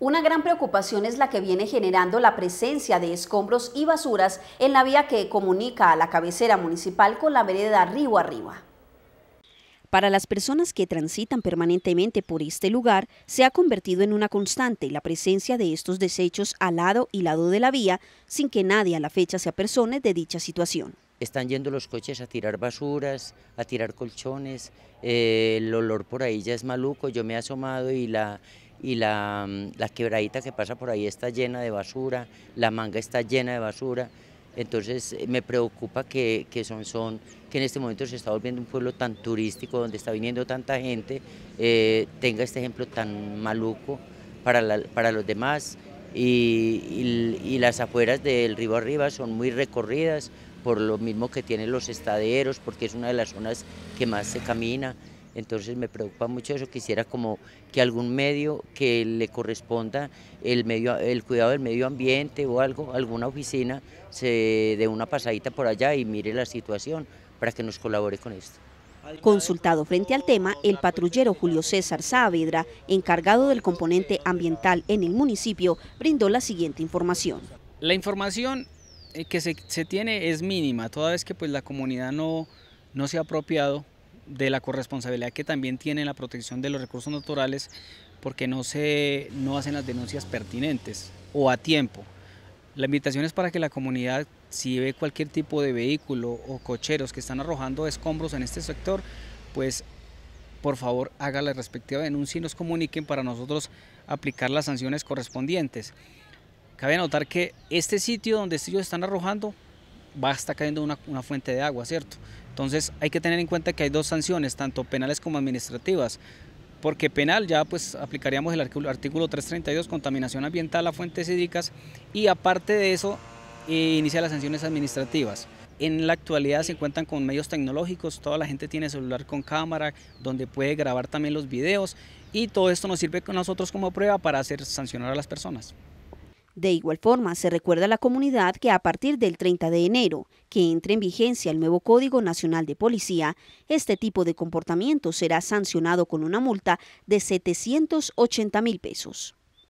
Una gran preocupación es la que viene generando la presencia de escombros y basuras en la vía que comunica a la cabecera municipal con la vereda Río Arriba. Para las personas que transitan permanentemente por este lugar, se ha convertido en una constante la presencia de estos desechos al lado y lado de la vía, sin que nadie a la fecha se apersone de dicha situación. Están yendo los coches a tirar basuras, a tirar colchones, eh, el olor por ahí ya es maluco, yo me he asomado y la, y la, mm, la, quebradita que pasa por ahí está llena de basura, la manga está llena de basura. Entonces eh, me preocupa que, que son, son, que en este momento se está volviendo un pueblo tan turístico, donde está viniendo tanta gente, eh, tenga este ejemplo tan maluco para, para los demás. Y, y, las afueras del río arriba son muy recorridas por lo mismo que tienen los estaderos, porque es una de las zonas que más se camina. Entonces me preocupa mucho eso, quisiera como que algún medio que le corresponda el, medio, el cuidado del medio ambiente o algo, alguna oficina, se dé una pasadita por allá y mire la situación para que nos colabore con esto. Consultado frente al tema, el patrullero Julio César Saavedra, encargado del componente ambiental en el municipio, brindó la siguiente información. La información eh, que se, se tiene es mínima, toda vez que pues, la comunidad no, no se ha apropiado de la corresponsabilidad que también tiene la protección de los recursos naturales porque no, se, no hacen las denuncias pertinentes o a tiempo. La invitación es para que la comunidad, si ve cualquier tipo de vehículo o cocheros que están arrojando escombros en este sector, pues por favor haga la respectiva denuncia y nos comuniquen para nosotros aplicar las sanciones correspondientes. Cabe anotar que este sitio donde ellos están arrojando va a estar cayendo una, una fuente de agua, ¿cierto? Entonces hay que tener en cuenta que hay dos sanciones, tanto penales como administrativas porque penal ya pues aplicaríamos el artículo 332, contaminación ambiental a fuentes hídricas, y aparte de eso eh, inicia las sanciones administrativas. En la actualidad se cuentan con medios tecnológicos, toda la gente tiene celular con cámara, donde puede grabar también los videos, y todo esto nos sirve con nosotros como prueba para hacer sancionar a las personas. De igual forma, se recuerda a la comunidad que a partir del 30 de enero, que entre en vigencia el nuevo Código Nacional de Policía, este tipo de comportamiento será sancionado con una multa de 780 mil pesos.